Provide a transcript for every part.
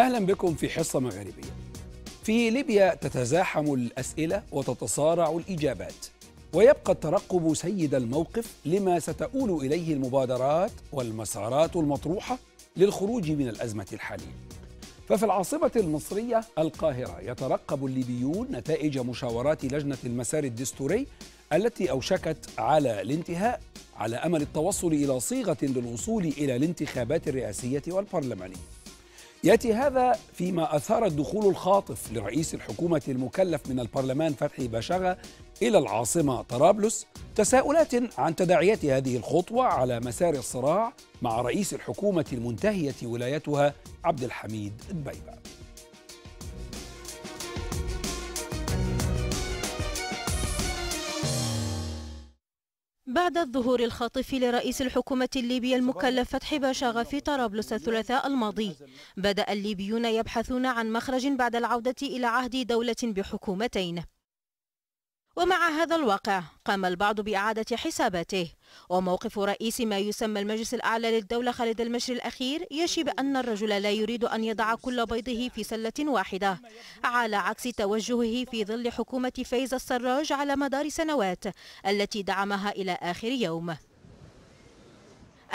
أهلا بكم في حصة مغاربية في ليبيا تتزاحم الأسئلة وتتصارع الإجابات ويبقى الترقب سيد الموقف لما ستؤول إليه المبادرات والمسارات المطروحة للخروج من الأزمة الحالية ففي العاصمة المصرية القاهرة يترقب الليبيون نتائج مشاورات لجنة المسار الدستوري التي أوشكت على الانتهاء على أمل التوصل إلى صيغة للوصول إلى الانتخابات الرئاسية والبرلمانية ياتي هذا فيما اثار الدخول الخاطف لرئيس الحكومه المكلف من البرلمان فتحي باشاغا الى العاصمه طرابلس تساؤلات عن تداعيات هذه الخطوه على مسار الصراع مع رئيس الحكومه المنتهيه ولايتها عبد الحميد دبيبه بعد الظهور الخاطف لرئيس الحكومة الليبية المكلف فتحي باشاغا في طرابلس الثلاثاء الماضي بدأ الليبيون يبحثون عن مخرج بعد العودة إلى عهد دولة بحكومتين ومع هذا الواقع قام البعض بإعادة حساباته وموقف رئيس ما يسمى المجلس الأعلى للدولة خالد المشري الأخير يشي بأن الرجل لا يريد أن يضع كل بيضه في سلة واحدة على عكس توجهه في ظل حكومة فيز السراج على مدار سنوات التي دعمها إلى آخر يوم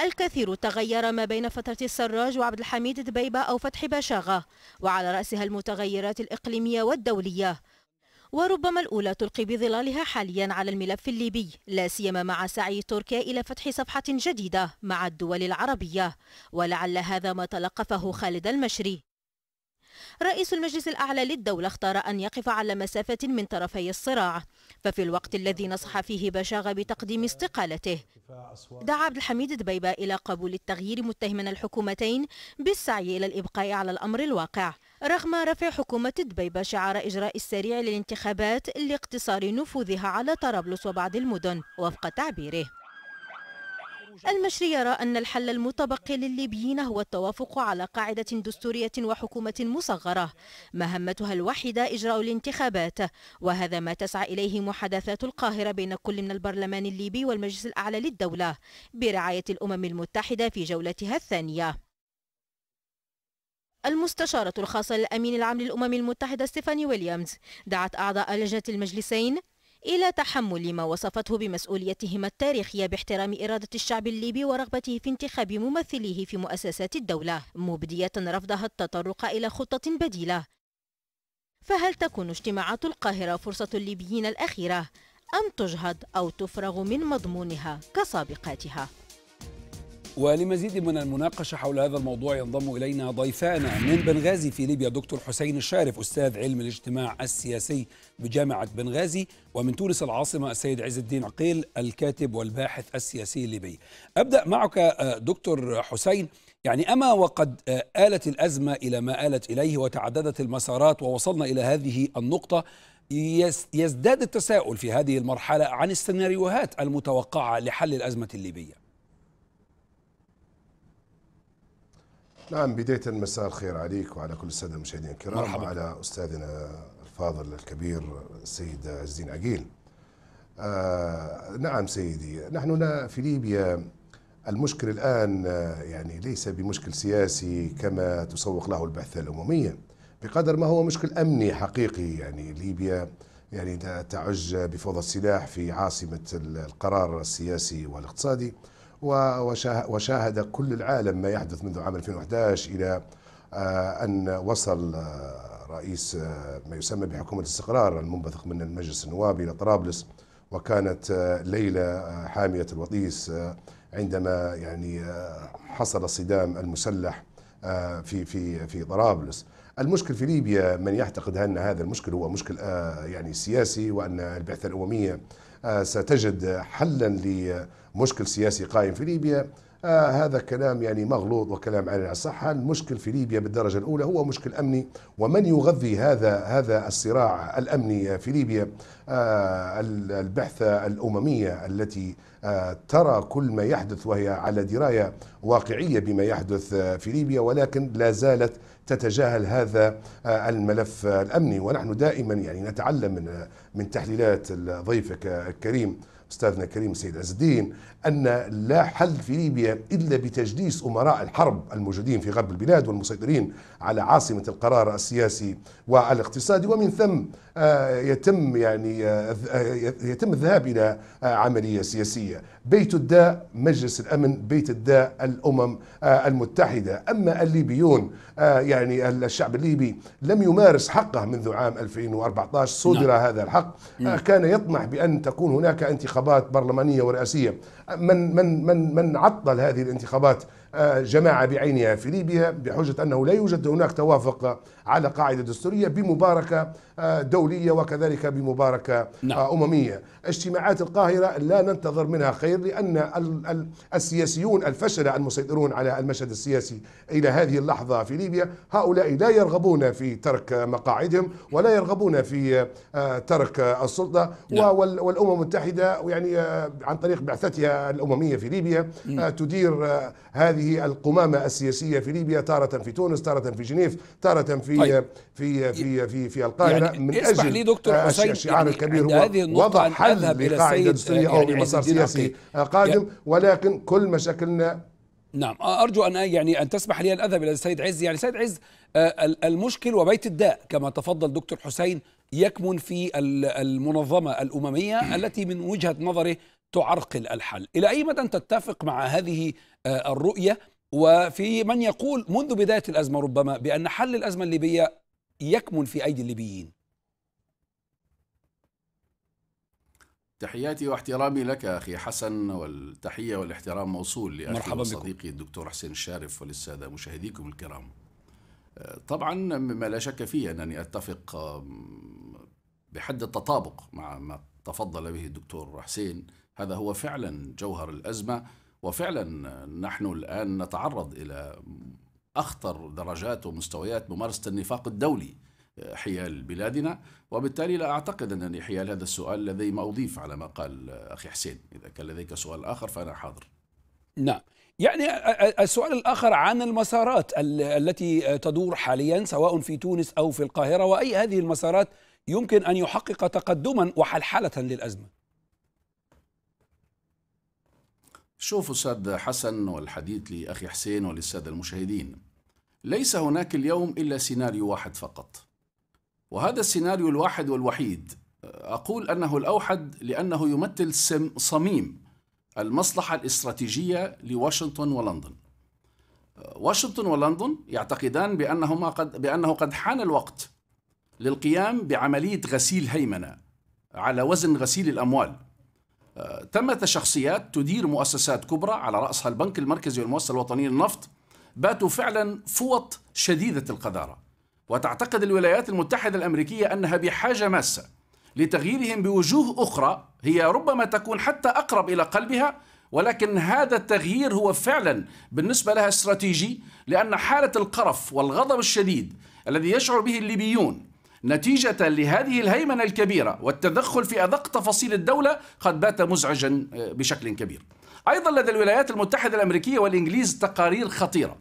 الكثير تغير ما بين فترة السراج وعبد الحميد دبيبة أو فتح باشاغة وعلى رأسها المتغيرات الإقليمية والدولية وربما الأولى تلقي بظلالها حاليا على الملف الليبي لا سيما مع سعي تركيا إلى فتح صفحة جديدة مع الدول العربية ولعل هذا ما تلقفه خالد المشري رئيس المجلس الأعلى للدولة اختار أن يقف على مسافة من طرفي الصراع ففي الوقت الذي نصح فيه بشاغة بتقديم استقالته دعا عبد الحميد دبيبة إلى قبول التغيير متهما الحكومتين بالسعي إلى الإبقاء على الأمر الواقع رغم رفع حكومة دبيبة شعار إجراء السريع للانتخابات لاقتصار نفوذها على طرابلس وبعض المدن وفق تعبيره المشري يرى أن الحل المتبقي للليبيين هو التوافق على قاعدة دستورية وحكومة مصغرة مهمتها الوحيدة إجراء الانتخابات وهذا ما تسعى إليه محادثات القاهرة بين كل من البرلمان الليبي والمجلس الأعلى للدولة برعاية الأمم المتحدة في جولتها الثانية المستشارة الخاصة للأمين العام للأمم المتحدة ستيفاني ويليامز دعت أعضاء لجنة المجلسين إلى تحمل ما وصفته بمسؤوليتهما التاريخية باحترام إرادة الشعب الليبي ورغبته في انتخاب ممثليه في مؤسسات الدولة مبدية رفضها التطرق إلى خطة بديلة فهل تكون اجتماعات القاهرة فرصة الليبيين الأخيرة أم تجهض أو تفرغ من مضمونها كسابقاتها؟ ولمزيد من المناقشة حول هذا الموضوع ينضم إلينا ضيفانا من بنغازي في ليبيا دكتور حسين الشارف أستاذ علم الاجتماع السياسي بجامعة بنغازي ومن تونس العاصمة السيد عز الدين عقيل الكاتب والباحث السياسي الليبي أبدأ معك آه، دكتور حسين يعني أما وقد آه، آلت الأزمة إلى ما آلت إليه وتعددت المسارات ووصلنا إلى هذه النقطة يزداد التساؤل في هذه المرحلة عن السيناريوهات المتوقعة لحل الأزمة الليبية نعم بداية مساء الخير عليك وعلى كل السادة المشاهدين الكرام مرحبا. وعلى أستاذنا الفاضل الكبير السيد عز الدين عقيل آه نعم سيدي نحن هنا في ليبيا المشكل الآن آه، يعني ليس بمشكل سياسي كما تسوق له البعثة الأممية بقدر ما هو مشكل أمني حقيقي يعني ليبيا يعني تعج بفوضى السلاح في عاصمة القرار السياسي والاقتصادي وشاهد كل العالم ما يحدث منذ عام 2011 إلى آه، أن وصل آه، رئيس آه، ما يسمى بحكومة الاستقرار المنبثق من المجلس النواب إلى طرابلس وكانت ليلة حامية الوطيس عندما يعني حصل الصدام المسلح في في في طرابلس المشكل في ليبيا من يعتقد ان هذا المشكل هو مشكل يعني سياسي وان البعثه الامميه آه، ستجد حلا لمشكل سياسي قائم في ليبيا آه هذا كلام يعني مغلوط وكلام على الصحة المشكل في ليبيا بالدرجة الأولى هو مشكل أمني ومن يغذي هذا هذا الصراع الأمني في ليبيا آه البعثة الأممية التي آه ترى كل ما يحدث وهي على دراية واقعية بما يحدث آه، في ليبيا ولكن لا زالت تتجاهل هذا آه، الملف الأمني ونحن دائما يعني نتعلم من آه، من تحليلات ضيفك الكريم أستاذنا كريم السيد عز الدين أن لا حل في ليبيا إلا بتجديس أمراء الحرب الموجودين في غرب البلاد والمسيطرين على عاصمة القرار السياسي والاقتصادي ومن ثم آه، يتم يعني آه، آه، يتم الذهاب إلى عملية سياسية بيت الداء مجلس الأمن بيت الداء الأمم المتحدة أما الليبيون يعني الشعب الليبي لم يمارس حقه منذ عام 2014 صدر نعم. هذا الحق نعم. كان يطمح بأن تكون هناك انتخابات انتخابات برلمانيه ورئاسيه من من من من عطل هذه الانتخابات جماعة بعينها في ليبيا بحجة أنه لا يوجد هناك توافق على قاعدة دستورية بمباركة آه، دولية وكذلك بمباركة آه، نعم. أممية اجتماعات القاهرة لا ننتظر منها خير لأن السياسيون الفشلة المسيطرون على المشهد السياسي إلى هذه اللحظة في ليبيا هؤلاء لا يرغبون في ترك مقاعدهم ولا يرغبون في آه، ترك السلطة نعم. والأمم المتحدة يعني عن طريق بعثتها الأممية في ليبيا تدير هذه هذه القمامه السياسيه في ليبيا تاره في تونس تاره في جنيف تاره في طيب. في في في في القاهره يعني من اجل لي دكتور حسين يعني الشعار الكبير هو وضع حل لقاعده دستوريه او لمسار يعني سياسي قادم يعني ولكن كل مشاكلنا نعم ارجو ان يعني ان تسمح لي ان اذهب الى السيد عز يعني السيد عز المشكل وبيت الداء كما تفضل دكتور حسين يكمن في المنظمه الامميه التي من وجهه نظره تعرقل الحل إلى أي مدى تتفق مع هذه آه، الرؤية وفي من يقول منذ بداية الأزمة ربما بأن حل الأزمة الليبية يكمن في أيدي الليبيين تحياتي واحترامي لك أخي حسن والتحية والاحترام موصول لأخي صديقي الدكتور حسين الشارف وللسادة مشاهديكم الكرام آه، طبعا مما لا شك فيه أنني أتفق بحد التطابق مع ما تفضل به الدكتور حسين هذا هو فعلا جوهر الأزمة وفعلا نحن الآن نتعرض إلى أخطر درجات ومستويات ممارسة النفاق الدولي آه، حيال بلادنا وبالتالي لا أعتقد أنني حيال هذا السؤال لدي ما أضيف على ما قال آه، أخي حسين إذا كان لديك سؤال آخر فأنا حاضر نعم يعني السؤال الآخر عن المسارات التي آه، تدور حاليا سواء في تونس أو في القاهرة وأي هذه المسارات يمكن أن يحقق تقدما وحلحلة للأزمة شوفوا أستاذ حسن والحديث لأخي حسين وللسادة المشاهدين ليس هناك اليوم إلا سيناريو واحد فقط وهذا السيناريو الواحد والوحيد أقول أنه الأوحد لأنه يمثل صميم المصلحة الاستراتيجية لواشنطن ولندن واشنطن ولندن يعتقدان بأنهما قد بأنه قد حان الوقت للقيام بعملية غسيل هيمنة على وزن غسيل الأموال ثمة شخصيات تدير مؤسسات كبرى على رأسها البنك المركزي والمؤسسة الوطنية للنفط باتوا فعلا فوط شديدة القذارة وتعتقد الولايات المتحدة الأمريكية أنها بحاجة ماسة لتغييرهم بوجوه أخرى هي ربما تكون حتى أقرب إلى قلبها ولكن هذا التغيير هو فعلا بالنسبة لها استراتيجي لأن حالة القرف والغضب الشديد الذي يشعر به الليبيون نتيجة لهذه الهيمنة الكبيرة والتدخل في أدق تفاصيل الدولة قد بات مزعجا آه، بشكل كبير أيضا لدى الولايات المتحدة الأمريكية والإنجليز تقارير خطيرة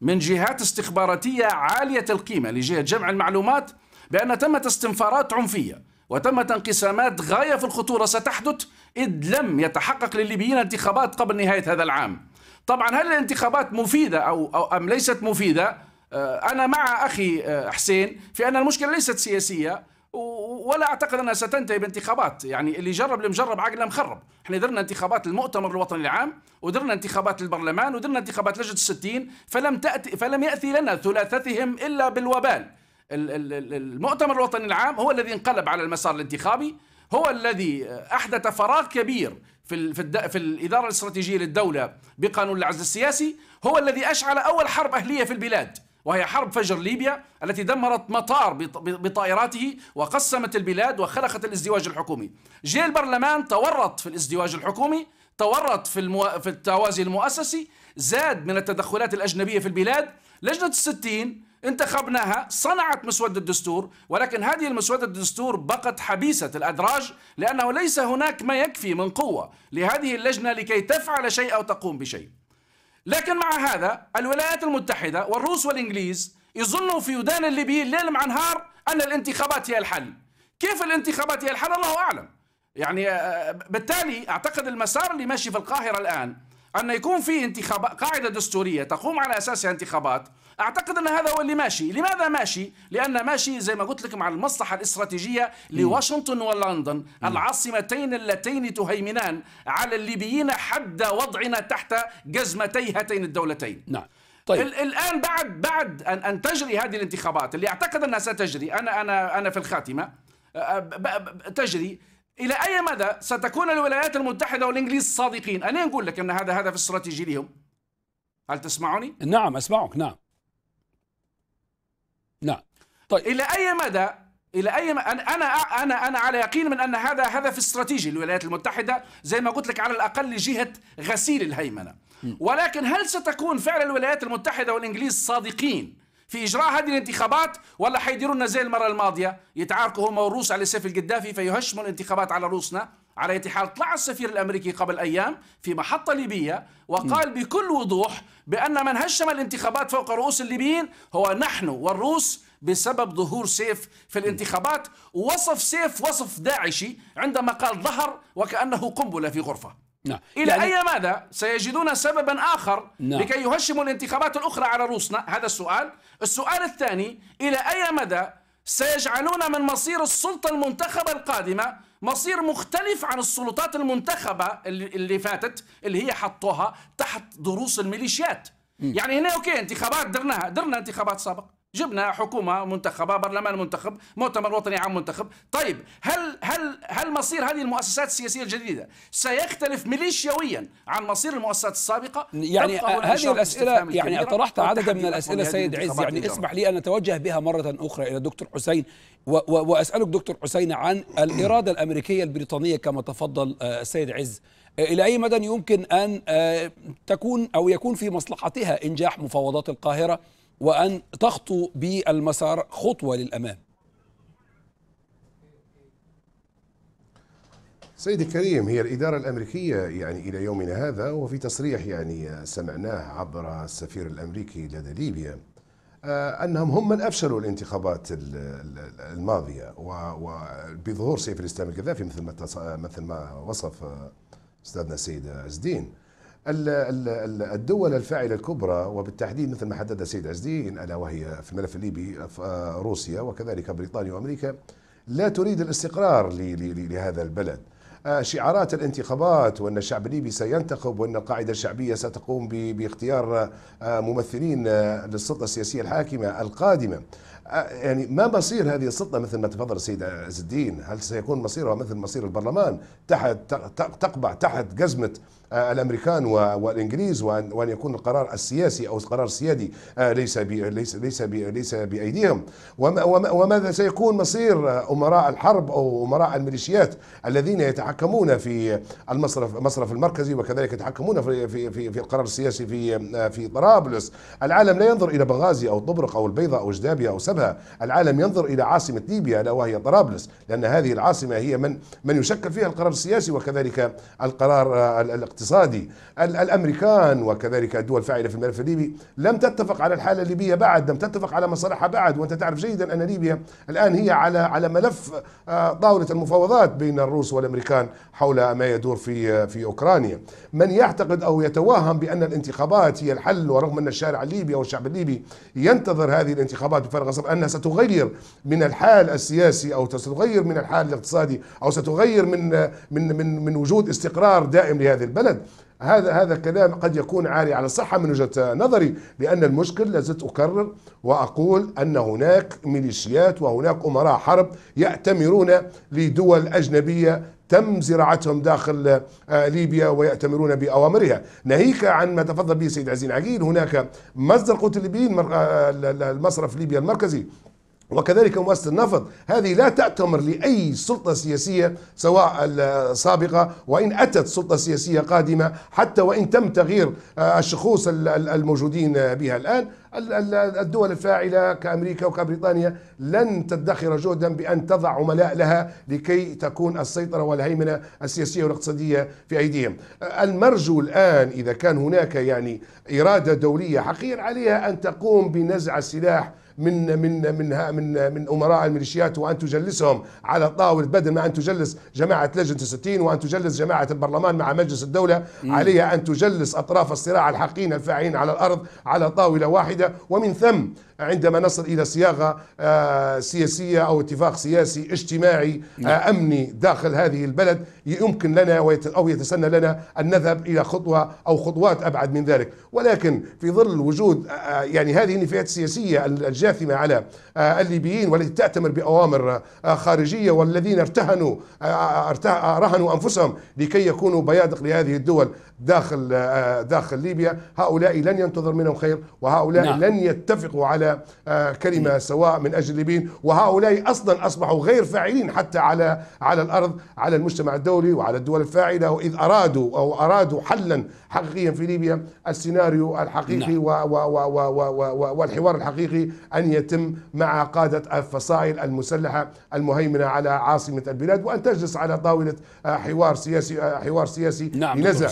من جهات استخباراتية عالية القيمة لجهة جمع المعلومات بأن تمت استنفارات عنفية وتمت انقسامات غاية في الخطورة ستحدث إذ لم يتحقق للليبيين انتخابات قبل نهاية هذا العام طبعا هل الانتخابات مفيدة أو, أو أم ليست مفيدة آه، أنا مع أخي آه، حسين في أن المشكلة ليست سياسية ولا اعتقد انها ستنتهي بانتخابات يعني اللي جرب المجرب عقله مخرب احنا درنا انتخابات المؤتمر الوطني العام ودرنا انتخابات البرلمان ودرنا انتخابات لجنه الستين فلم تاتي فلم ياتي لنا ثلاثتهم الا بالوبال المؤتمر الوطني العام هو الذي انقلب على المسار الانتخابي هو الذي احدث فراغ كبير في في, في الاداره الاستراتيجيه للدوله بقانون العزل السياسي هو الذي اشعل اول حرب اهليه في البلاد وهي حرب فجر ليبيا التي دمرت مطار بطائراته وقسمت البلاد وخلقت الازدواج الحكومي جيل البرلمان تورط في الازدواج الحكومي تورط في, المو... في التوازي المؤسسي زاد من التدخلات الأجنبية في البلاد لجنة الستين انتخبناها صنعت مسودة الدستور ولكن هذه المسودة الدستور بقت حبيسة الأدراج لأنه ليس هناك ما يكفي من قوة لهذه اللجنة لكي تفعل شيء أو تقوم بشيء لكن مع هذا الولايات المتحدة والروس والإنجليز يظنوا في ودان الليبيين ليل مع نهار أن الانتخابات هي الحل كيف الانتخابات هي الحل الله أعلم يعني آه، بالتالي أعتقد المسار اللي ماشي في القاهرة الآن أن يكون في انتخابات قاعدة دستورية تقوم على أساسها انتخابات اعتقد ان هذا هو اللي ماشي لماذا ماشي لان ماشي زي ما قلت لك مع المصلحه الاستراتيجيه لواشنطن ولندن العاصمتين اللتين تهيمنان على الليبيين حد وضعنا تحت جزمتي هاتين الدولتين نعم طيب. الان بعد بعد ان ان تجري هذه الانتخابات اللي اعتقد انها ستجري انا انا انا في الخاتمه تجري الى اي مدى ستكون الولايات المتحده والانجليز صادقين؟ انا نقول لك ان هذا هدف استراتيجي لهم. هل تسمعني؟ نعم اسمعك نعم. نعم طيب الى اي مدى الى اي م... انا انا انا على يقين من ان هذا هدف استراتيجي للولايات المتحده زي ما قلت لك على الاقل لجهه غسيل الهيمنه ولكن هل ستكون فعلا الولايات المتحده والانجليز صادقين في اجراء هذه الانتخابات ولا حيديروا لنا زي المره الماضيه يتعاركوا هم والروس على سيف القدافي فيهشموا الانتخابات على روسنا على اي حال طلع السفير الامريكي قبل ايام في محطه ليبيه وقال بكل وضوح بان من هشم الانتخابات فوق رؤوس الليبيين هو نحن والروس بسبب ظهور سيف في الانتخابات وصف سيف وصف داعشي عندما قال ظهر وكانه قنبله في غرفه نعم. إلى يعني... أي مدى سيجدون سببا آخر نعم. لكي يهشموا الانتخابات الأخرى على رؤوسنا هذا السؤال السؤال الثاني إلى أي مدى سيجعلون من مصير السلطة المنتخبة القادمة مصير مختلف عن السلطات المنتخبة اللي فاتت اللي هي حطوها تحت دروس الميليشيات م. يعني هنا أوكي انتخابات درناها درنا انتخابات سابقة جبنا حكومه منتخبه برلمان منتخب مؤتمر وطني عام منتخب طيب هل هل هل مصير هذه المؤسسات السياسيه الجديده سيختلف ميليشياويا عن مصير المؤسسات السابقه يعني هذه الاسئله يعني طرحت عددا من الاسئله سيد عز يعني اسمح لي ان اتوجه بها مره اخرى الى دكتور حسين و و واسالك دكتور حسين عن الاراده الامريكيه البريطانيه كما تفضل السيد آه، عز آه، إلى أي مدى يمكن أن آه، تكون أو يكون في مصلحتها إنجاح مفاوضات القاهرة وأن تخطو بالمسار خطوة للأمام سيدي الكريم هي الإدارة الأمريكية يعني إلى يومنا هذا وفي تصريح يعني سمعناه عبر السفير الأمريكي لدى ليبيا آه، أنهم هم من أفشلوا الانتخابات الماضية وبظهور سيف الإسلام القذافي مثل ما مثل ما وصف أستاذنا السيد عز الدين الدول الفاعلة الكبرى وبالتحديد مثل ما حددها السيد عز الدين ألا وهي في الملف الليبي روسيا وكذلك بريطانيا وأمريكا لا تريد الاستقرار لهذا البلد آه، شعارات الانتخابات وان الشعب الليبي سينتخب وان القاعده الشعبيه ستقوم باختيار آه، ممثلين آه، للسلطه السياسيه الحاكمه القادمه يعني ما مصير هذه السلطه مثل ما تفضل السيد عز الدين؟ هل سيكون مصيرها مثل مصير البرلمان تحت تقبع تحت جزمه الامريكان والانجليز وان يكون القرار السياسي او القرار السيادي ليس بي ليس ليس بي ليس بايديهم وماذا سيكون مصير امراء الحرب او امراء الميليشيات الذين يتحكمون في المصرف المصرف المركزي وكذلك يتحكمون في في في, في القرار السياسي في في طرابلس العالم لا ينظر الى بنغازي او طبرق او البيضاء او جدابيه او حسبها العالم ينظر إلى عاصمة ليبيا ألا وهي طرابلس لأن هذه العاصمة هي من من يشكل فيها القرار السياسي وكذلك القرار آه، الاقتصادي الأمريكان وكذلك الدول الفاعلة في الملف الليبي لم تتفق على الحالة الليبية بعد لم تتفق على مصالحها بعد وأنت تعرف جيدا أن ليبيا الآن هي على على ملف آه، طاولة المفاوضات بين الروس والأمريكان حول ما يدور في آه، في أوكرانيا من يعتقد أو يتوهم بأن الانتخابات هي الحل ورغم أن الشارع الليبي أو الشعب الليبي ينتظر هذه الانتخابات بفارغ مصر أنها ستغير من الحال السياسي أو ستغير من الحال الاقتصادي أو ستغير من من من, من وجود استقرار دائم لهذه البلد هذا هذا كلام قد يكون عاري على الصحه من وجهه نظري لان المشكل لازلت اكرر واقول ان هناك ميليشيات وهناك امراء حرب ياتمرون لدول اجنبيه تم زراعتهم داخل آه، ليبيا ويأتمرون بأوامرها ناهيك عن ما تفضل به السيد عزيز عقيل هناك مصدر قوت الليبيين آه، المصرف الليبي المركزي وكذلك مؤسسة النفط هذه لا تأتمر لأي سلطة سياسية سواء السابقة وإن أتت سلطة سياسية قادمة حتى وإن تم تغيير آه، الشخوص الموجودين بها الآن الدول الفاعلة كأمريكا وكبريطانيا لن تدخر جهدا بأن تضع عملاء لها لكي تكون السيطرة والهيمنة السياسية والاقتصادية في أيديهم آه، المرجو الآن إذا كان هناك يعني إرادة دولية حقيقة عليها أن تقوم بنزع السلاح من من من من من امراء الميليشيات وان تجلسهم على طاوله بدل ما ان تجلس جماعه لجنه 60 وان تجلس جماعه البرلمان مع مجلس الدوله مم. عليها ان تجلس اطراف الصراع الحقين الفاعلين على الارض على طاوله واحده ومن ثم عندما نصل إلى صياغة آه، سياسية أو اتفاق سياسي اجتماعي آه، نعم. أمني داخل هذه البلد يمكن لنا أو يتسنى لنا أن نذهب إلى خطوة أو خطوات أبعد من ذلك ولكن في ظل وجود آه، يعني هذه النفايات السياسية الجاثمة على الليبيين والتي تأتمر بأوامر خارجية والذين ارتهنوا رهنوا أنفسهم لكي يكونوا بيادق لهذه الدول داخل داخل ليبيا هؤلاء لن ينتظر منهم خير وهؤلاء نعم. لن يتفقوا على آه، كلمة سواء من أجل الليبيين وهؤلاء أصلا أصبحوا غير فاعلين حتى على على الأرض على المجتمع الدولي وعلى الدول الفاعلة وإذ أرادوا أو أرادوا حلا حقيقيا في ليبيا السيناريو الحقيقي نعم. و و و و و والحوار الحقيقي أن يتم مع قادة الفصائل المسلحة المهيمنة على عاصمة البلاد وأن تجلس على طاولة آه، حوار سياسي آه، حوار سياسي نعم لنزع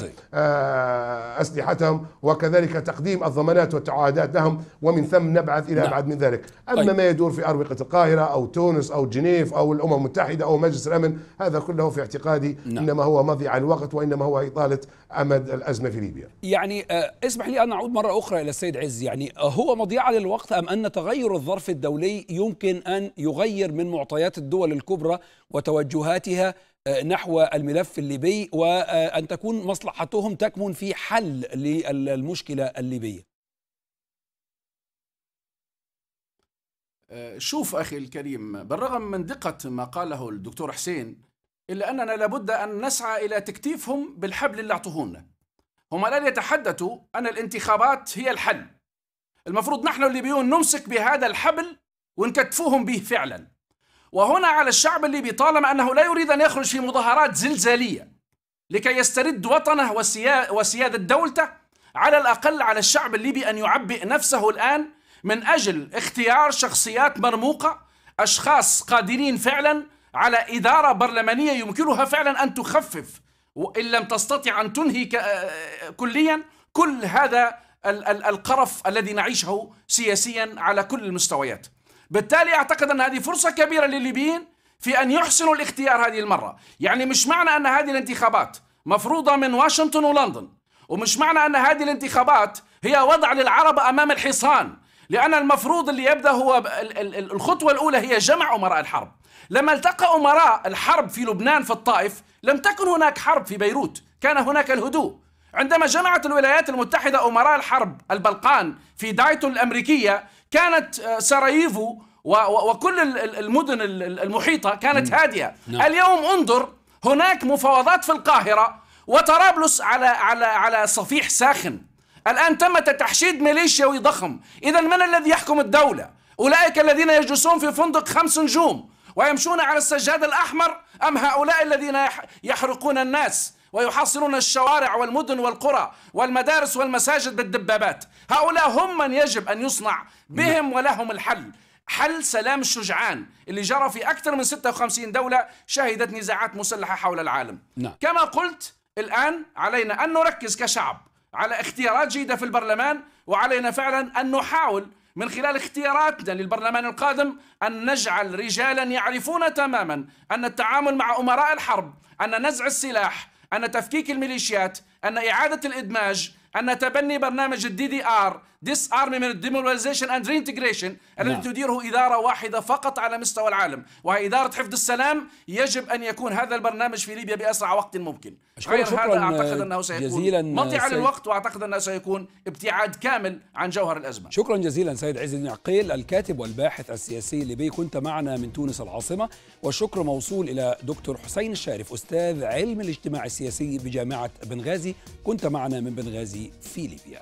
أسلحتهم وكذلك تقديم الضمانات والتعهدات لهم ومن ثم نبعث الى نعم. ابعد من ذلك، اما طيب. ما يدور في اروقه القاهره او تونس او جنيف او الامم المتحده او مجلس الامن هذا كله في اعتقادي نعم. انما هو مضيع الوقت وانما هو اطاله امد الازمه في ليبيا. يعني آه، اسمح لي ان اعود مره اخرى الى السيد عز، يعني آه، هو مضيعه للوقت ام ان تغير الظرف الدولي يمكن ان يغير من معطيات الدول الكبرى وتوجهاتها آه، نحو الملف الليبي وان تكون مصلحتهم تكمن في حل للمشكله الليبيه. آه، شوف أخي الكريم بالرغم من دقة ما قاله الدكتور حسين إلا أننا لابد أن نسعى إلى تكتيفهم بالحبل اللي أعطوهولنا هم الآن يتحدثوا أن الانتخابات هي الحل المفروض نحن الليبيون نمسك بهذا الحبل ونكتفوهم به فعلا وهنا على الشعب الليبي طالما أنه لا يريد أن يخرج في مظاهرات زلزالية لكي يسترد وطنه وسيادة دولته على الأقل على الشعب الليبي أن يعبئ نفسه الآن من أجل اختيار شخصيات مرموقة أشخاص قادرين فعلا على إدارة برلمانية يمكنها فعلا أن تخفف وإن لم تستطع أن تنهي كليا كل هذا القرف الذي نعيشه سياسيا على كل المستويات بالتالي أعتقد أن هذه فرصة كبيرة للليبيين في أن يحسنوا الاختيار هذه المرة يعني مش معنى أن هذه الانتخابات مفروضة من واشنطن ولندن ومش معنى أن هذه الانتخابات هي وضع للعرب أمام الحصان لأن المفروض اللي يبدأ هو الخطوة الأولى هي جمع أمراء الحرب لما التقى أمراء الحرب في لبنان في الطائف لم تكن هناك حرب في بيروت كان هناك الهدوء عندما جمعت الولايات المتحدة أمراء الحرب البلقان في دايتون الأمريكية كانت آه، سراييفو وكل المدن المحيطة كانت هادئة نعم. اليوم انظر هناك مفاوضات في القاهرة وطرابلس على على على صفيح ساخن الآن تم تحشيد ميليشياوي ضخم إذا من الذي يحكم الدولة؟ أولئك الذين يجلسون في فندق خمس نجوم ويمشون على السجاد الأحمر أم هؤلاء الذين يحرقون الناس ويحاصرون الشوارع والمدن والقرى والمدارس والمساجد بالدبابات هؤلاء هم من يجب أن يصنع بهم نعم. ولهم الحل حل سلام الشجعان اللي جرى في أكثر من 56 دولة شهدت نزاعات مسلحة حول العالم نعم. كما قلت الآن علينا أن نركز كشعب على اختيارات جيدة في البرلمان وعلينا فعلا أن نحاول من خلال اختياراتنا للبرلمان القادم أن نجعل رجالا يعرفون تماما أن التعامل مع أمراء الحرب أن نزع السلاح أن تفكيك الميليشيات أن إعادة الإدماج أن تبني برنامج الدي دي آر ديس أرمي من الديمولاريزيشن أند الذي تديره إدارة واحدة فقط على مستوى العالم وهي إدارة حفظ السلام يجب أن يكون هذا البرنامج في ليبيا بأسرع وقت ممكن غير هذا أعتقد أنه سيكون مطيع للوقت وأعتقد أنه سيكون ابتعاد كامل عن جوهر الأزمة شكرا جزيلا سيد عز الدين عقيل الكاتب والباحث السياسي الليبي كنت معنا من تونس العاصمة والشكر موصول إلى دكتور حسين الشارف أستاذ علم الاجتماع السياسي بجامعة بنغازي كنت معنا من بنغازي 菲律宾。